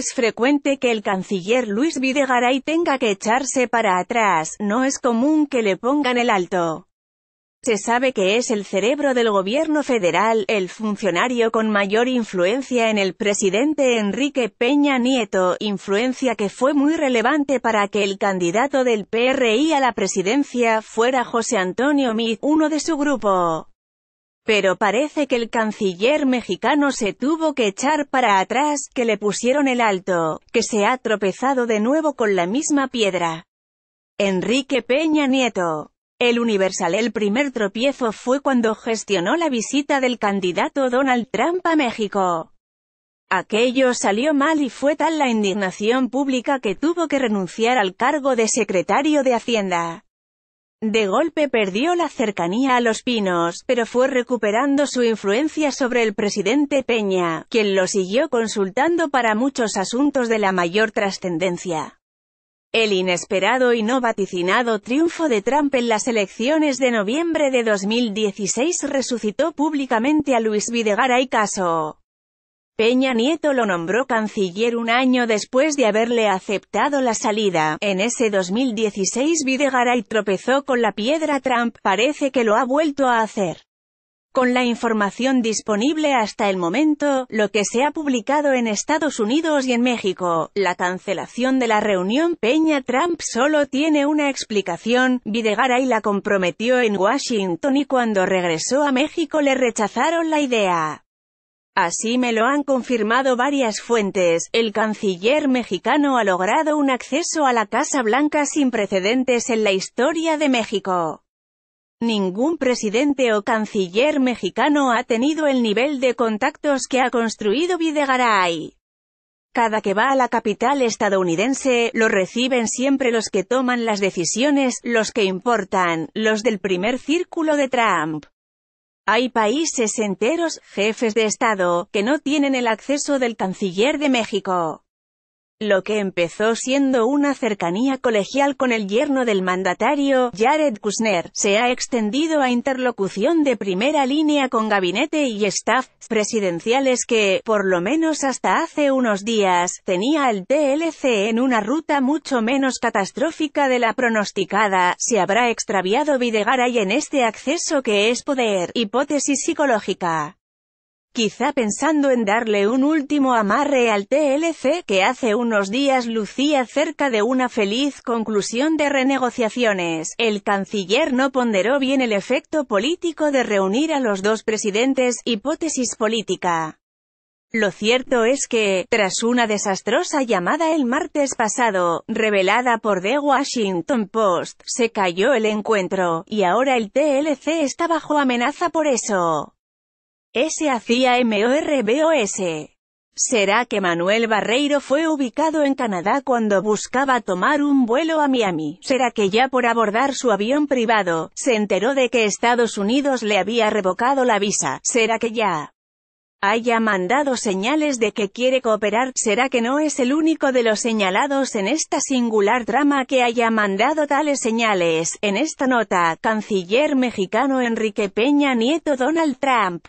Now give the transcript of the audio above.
es frecuente que el canciller Luis Videgaray tenga que echarse para atrás, no es común que le pongan el alto. Se sabe que es el cerebro del gobierno federal, el funcionario con mayor influencia en el presidente Enrique Peña Nieto, influencia que fue muy relevante para que el candidato del PRI a la presidencia fuera José Antonio Meade, uno de su grupo. Pero parece que el canciller mexicano se tuvo que echar para atrás, que le pusieron el alto, que se ha tropezado de nuevo con la misma piedra. Enrique Peña Nieto. El Universal El primer tropiezo fue cuando gestionó la visita del candidato Donald Trump a México. Aquello salió mal y fue tal la indignación pública que tuvo que renunciar al cargo de secretario de Hacienda. De golpe perdió la cercanía a los pinos, pero fue recuperando su influencia sobre el presidente Peña, quien lo siguió consultando para muchos asuntos de la mayor trascendencia. El inesperado y no vaticinado triunfo de Trump en las elecciones de noviembre de 2016 resucitó públicamente a Luis Videgaray Caso. Peña Nieto lo nombró canciller un año después de haberle aceptado la salida. En ese 2016 Videgaray tropezó con la piedra Trump, parece que lo ha vuelto a hacer. Con la información disponible hasta el momento, lo que se ha publicado en Estados Unidos y en México, la cancelación de la reunión Peña-Trump solo tiene una explicación, Videgaray la comprometió en Washington y cuando regresó a México le rechazaron la idea. Así me lo han confirmado varias fuentes, el canciller mexicano ha logrado un acceso a la Casa Blanca sin precedentes en la historia de México. Ningún presidente o canciller mexicano ha tenido el nivel de contactos que ha construido Videgaray. Cada que va a la capital estadounidense, lo reciben siempre los que toman las decisiones, los que importan, los del primer círculo de Trump. Hay países enteros, jefes de Estado, que no tienen el acceso del canciller de México. Lo que empezó siendo una cercanía colegial con el yerno del mandatario, Jared Kushner, se ha extendido a interlocución de primera línea con gabinete y staff presidenciales que, por lo menos hasta hace unos días, tenía el TLC en una ruta mucho menos catastrófica de la pronosticada. Se habrá extraviado Videgaray en este acceso que es poder, hipótesis psicológica quizá pensando en darle un último amarre al TLC que hace unos días lucía cerca de una feliz conclusión de renegociaciones. El canciller no ponderó bien el efecto político de reunir a los dos presidentes, hipótesis política. Lo cierto es que, tras una desastrosa llamada el martes pasado, revelada por The Washington Post, se cayó el encuentro, y ahora el TLC está bajo amenaza por eso. Ese hacía MORBOS. ¿Será que Manuel Barreiro fue ubicado en Canadá cuando buscaba tomar un vuelo a Miami? ¿Será que ya por abordar su avión privado, se enteró de que Estados Unidos le había revocado la visa? ¿Será que ya haya mandado señales de que quiere cooperar? ¿Será que no es el único de los señalados en esta singular trama que haya mandado tales señales? En esta nota, canciller mexicano Enrique Peña Nieto Donald Trump